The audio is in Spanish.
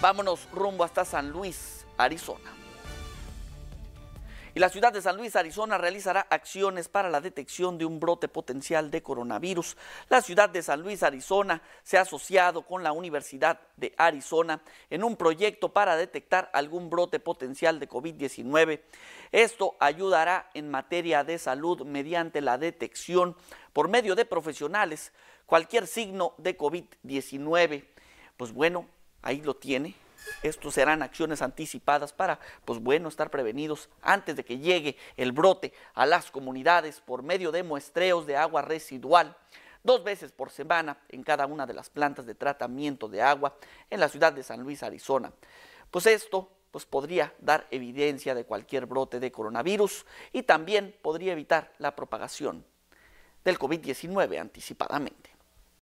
Vámonos rumbo hasta San Luis, Arizona. Y la ciudad de San Luis, Arizona, realizará acciones para la detección de un brote potencial de coronavirus. La ciudad de San Luis, Arizona, se ha asociado con la Universidad de Arizona en un proyecto para detectar algún brote potencial de COVID-19. Esto ayudará en materia de salud mediante la detección por medio de profesionales cualquier signo de COVID-19. Pues bueno, ahí lo tiene. Estos serán acciones anticipadas para, pues bueno, estar prevenidos antes de que llegue el brote a las comunidades por medio de muestreos de agua residual dos veces por semana en cada una de las plantas de tratamiento de agua en la ciudad de San Luis, Arizona. Pues esto pues podría dar evidencia de cualquier brote de coronavirus y también podría evitar la propagación del COVID-19 anticipadamente.